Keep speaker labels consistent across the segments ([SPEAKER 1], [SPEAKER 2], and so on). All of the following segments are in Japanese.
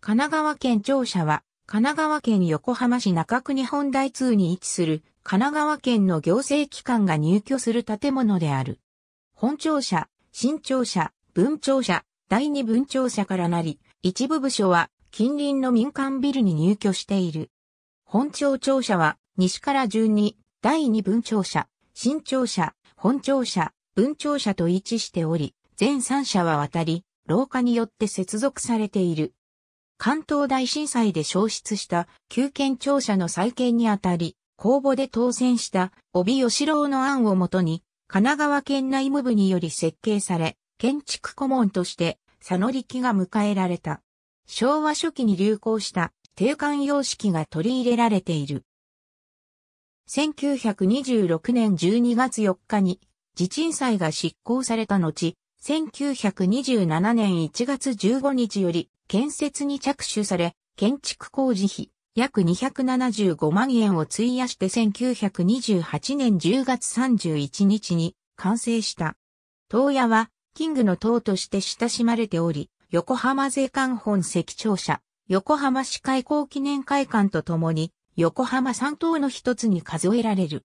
[SPEAKER 1] 神奈川県庁舎は、神奈川県横浜市中区日本台通に位置する、神奈川県の行政機関が入居する建物である。本庁舎、新庁舎、分庁舎、第二分庁舎からなり、一部部署は近隣の民間ビルに入居している。本庁庁舎は西から順に第二分庁舎、新庁舎、本庁舎、分庁舎と位置しており、全三社は渡り、廊下によって接続されている。関東大震災で消失した旧県庁舎の再建にあたり、公募で当選した帯吉郎の案をもとに、神奈川県内務部により設計され、建築顧問として佐野力が迎えられた。昭和初期に流行した定管様式が取り入れられている。1926年12月4日に地震祭が執行された後、1927年1月15日より建設に着手され、建築工事費約275万円を費やして1928年10月31日に完成した。東屋はキングの塔として親しまれており、横浜税関本席庁舎、横浜市開港記念会館とともに、横浜三島の一つに数えられる。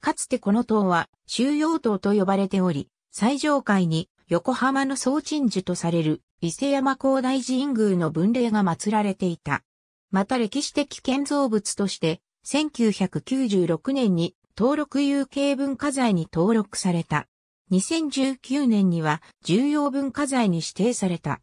[SPEAKER 1] かつてこの塔は収容塔と呼ばれており、最上階に横浜の総鎮守とされる伊勢山高大神宮の分霊が祀られていた。また歴史的建造物として、1996年に登録有形文化財に登録された。2019年には重要文化財に指定された。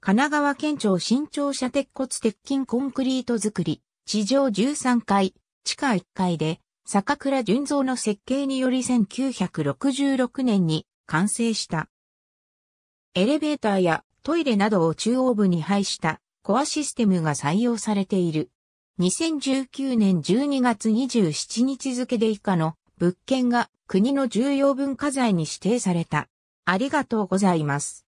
[SPEAKER 1] 神奈川県庁新庁舎鉄骨鉄筋コンクリート造り、地上13階、地下1階で、坂倉純造の設計により1966年に完成した。エレベーターやトイレなどを中央部に配したコアシステムが採用されている。2019年12月27日付で以下の物件が国の重要文化財に指定された。ありがとうございます。